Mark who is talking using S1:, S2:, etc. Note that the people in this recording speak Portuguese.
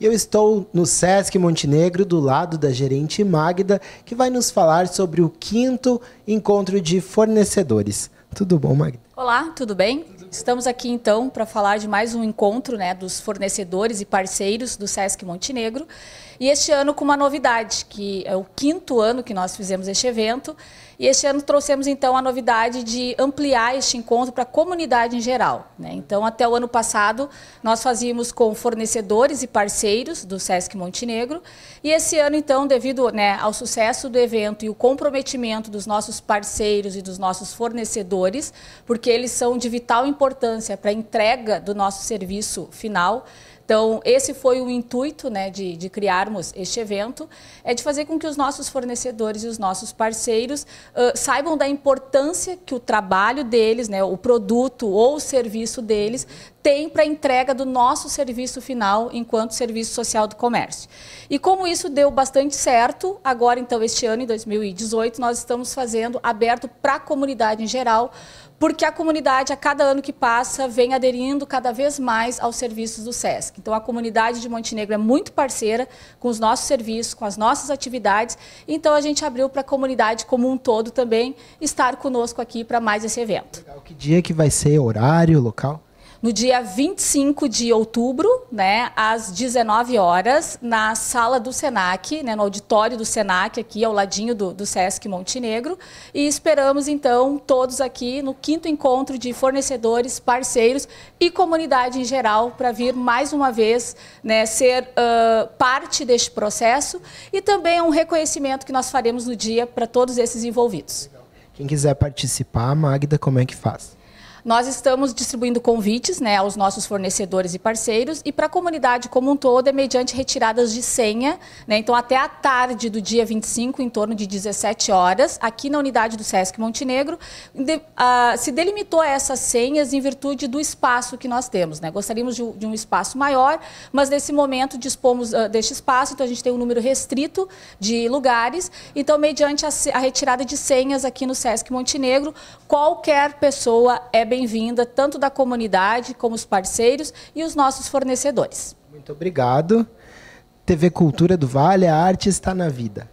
S1: E eu estou no Sesc Montenegro, do lado da gerente Magda, que vai nos falar sobre o quinto encontro de fornecedores. Tudo bom, Magda?
S2: Olá, tudo bem? Estamos aqui então para falar de mais um encontro né, dos fornecedores e parceiros do SESC Montenegro. E este ano com uma novidade, que é o quinto ano que nós fizemos este evento. E este ano trouxemos então a novidade de ampliar este encontro para a comunidade em geral. Né? Então, até o ano passado, nós fazíamos com fornecedores e parceiros do SESC Montenegro. E esse ano, então, devido né, ao sucesso do evento e o comprometimento dos nossos parceiros e dos nossos fornecedores, porque eles são de vital importância importância para a entrega do nosso serviço final. Então, esse foi o intuito né, de, de, criarmos este evento, é de fazer com que os nossos fornecedores e os nossos parceiros uh, saibam da importância que o trabalho deles, né, o produto ou o serviço deles, tem para a entrega do nosso serviço final enquanto serviço social do comércio. E como isso deu bastante certo, agora então este ano, em 2018, nós estamos fazendo aberto para a comunidade em geral porque a comunidade, a cada ano que passa, vem aderindo cada vez mais aos serviços do SESC. Então, a comunidade de Montenegro é muito parceira com os nossos serviços, com as nossas atividades. Então, a gente abriu para a comunidade como um todo também estar conosco aqui para mais esse evento. Legal.
S1: Que dia que vai ser, horário, local?
S2: no dia 25 de outubro, né, às 19 horas, na sala do SENAC, né, no auditório do SENAC, aqui ao ladinho do, do SESC Montenegro. E esperamos, então, todos aqui no quinto encontro de fornecedores, parceiros e comunidade em geral para vir mais uma vez né, ser uh, parte deste processo e também um reconhecimento que nós faremos no dia para todos esses envolvidos.
S1: Quem quiser participar, Magda, como é que faz?
S2: Nós estamos distribuindo convites né, aos nossos fornecedores e parceiros e para a comunidade como um todo é mediante retiradas de senha. Né, então, até a tarde do dia 25, em torno de 17 horas, aqui na unidade do SESC Montenegro, de, uh, se delimitou essas senhas em virtude do espaço que nós temos. Né? Gostaríamos de, de, um espaço maior, mas nesse momento dispomos uh, deste espaço, então a gente tem um número restrito de lugares. Então, mediante a, a retirada de senhas aqui no SESC Montenegro, qualquer pessoa é bem-vinda, tanto da comunidade como os parceiros e os nossos fornecedores.
S1: Muito obrigado. TV Cultura do Vale, a arte está na vida.